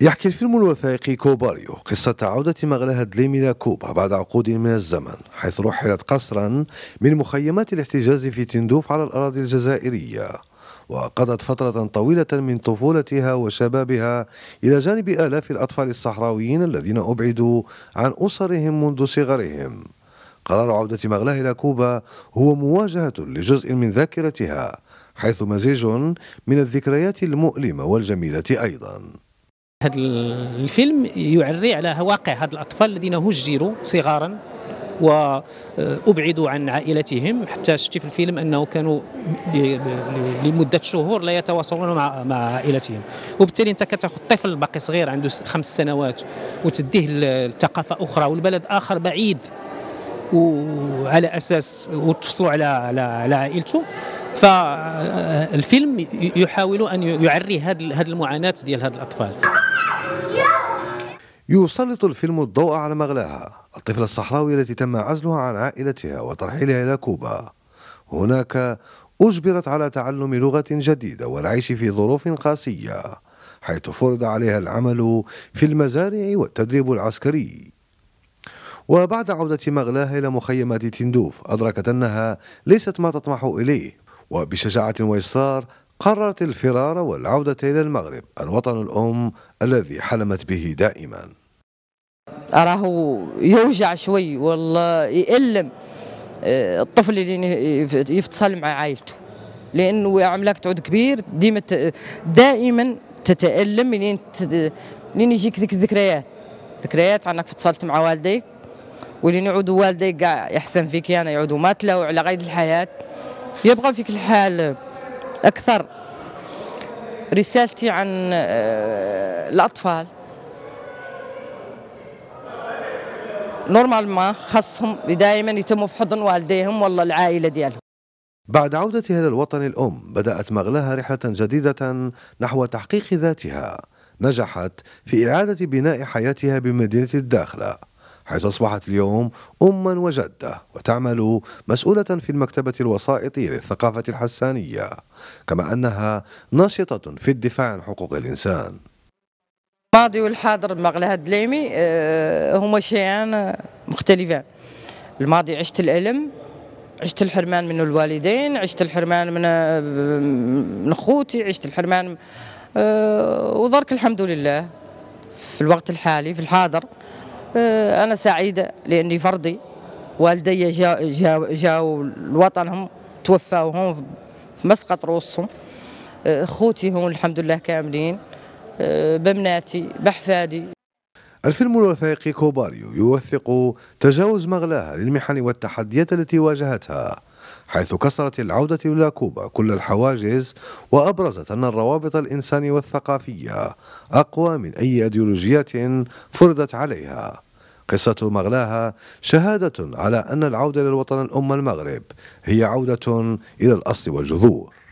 يحكي الفيلم الوثائقي كوباريو قصة عودة مغلها دليم إلى كوبا بعد عقود من الزمن حيث رحلت قسرا من مخيمات الاحتجاز في تندوف على الأراضي الجزائرية وقضت فترة طويلة من طفولتها وشبابها إلى جانب آلاف الأطفال الصحراويين الذين أبعدوا عن أسرهم منذ صغرهم قرار عودة مغلاه إلى كوبا هو مواجهة لجزء من ذاكرتها حيث مزيج من الذكريات المؤلمة والجميلة أيضاً هذا الفيلم يعري على واقع هذا الأطفال الذين هجروا صغارا وأبعدوا عن عائلتهم حتى شفتي في الفيلم أنه كانوا لمدة شهور لا يتواصلون مع, مع عائلتهم وبالتالي أنت كتاخذ طفل باقي صغير عنده خمس سنوات وتديه لثقافة أخرى والبلد آخر بعيد وعلى أساس وتفصلوا على, على, على عائلته فالفيلم يحاول أن يعري هذه المعاناة ديال هاد الأطفال يسلط الفيلم الضوء على مغلاها الطفلة الصحراوية التي تم عزلها عن عائلتها وترحيلها إلى كوبا هناك أجبرت على تعلم لغة جديدة والعيش في ظروف قاسية حيث فرض عليها العمل في المزارع والتدريب العسكري وبعد عودة مغلاها إلى مخيمات تندوف أدركت أنها ليست ما تطمح إليه وبشجاعة وإصرار قررت الفرار والعودة إلى المغرب الوطن الأم الذي حلمت به دائما أراه يوجع شوي والله يألم الطفل اللي يفتصل مع عائلته لأنه عملاك تعود كبير ديما دائما تتألم لين لين يجيك ذيك الذكريات ذكريات عنك فتصلت مع والديك ولين يعودوا والديك قاع يحسن فيك أنا يعني يعودوا ما تلاو على قيد الحياة يبقى فيك الحال أكثر رسالتي عن آه، الأطفال نورمالمون خصهم دائما يتموا في حضن والديهم والله العائلة ديالهم بعد عودتها للوطن الأم بدأت مغلاها رحلة جديدة نحو تحقيق ذاتها نجحت في إعادة بناء حياتها بمدينة الداخلة حيث أصبحت اليوم أما وجدة وتعمل مسؤولة في المكتبة الوسائطي للثقافة الحسانية كما أنها ناشطة في الدفاع عن حقوق الإنسان الماضي والحاضر مغلا هاد ليمي آه، هما شيئان مختلفان الماضي عشت الألم عشت الحرمان من الوالدين عشت الحرمان من آه، من خوتي عشت الحرمان آه، وذرك الحمد لله في الوقت الحالي في الحاضر آه، أنا سعيدة لأني فردي والدي جاوا جاو جاو لوطنهم توفاو هون في مسقط روسهم آه، خوتي هون الحمد لله كاملين آه، بمناتي بحفادي الفيلم الوثائقي كوباريو يوثق تجاوز مغلاها للمحن والتحديات التي واجهتها حيث كسرت العودة إلى كوبا كل الحواجز وأبرزت أن الروابط الإنسانية والثقافية أقوى من أي أيديولوجيات فرضت عليها قصة مغلاها شهادة على أن العودة للوطن الأم المغرب هي عودة إلى الأصل والجذور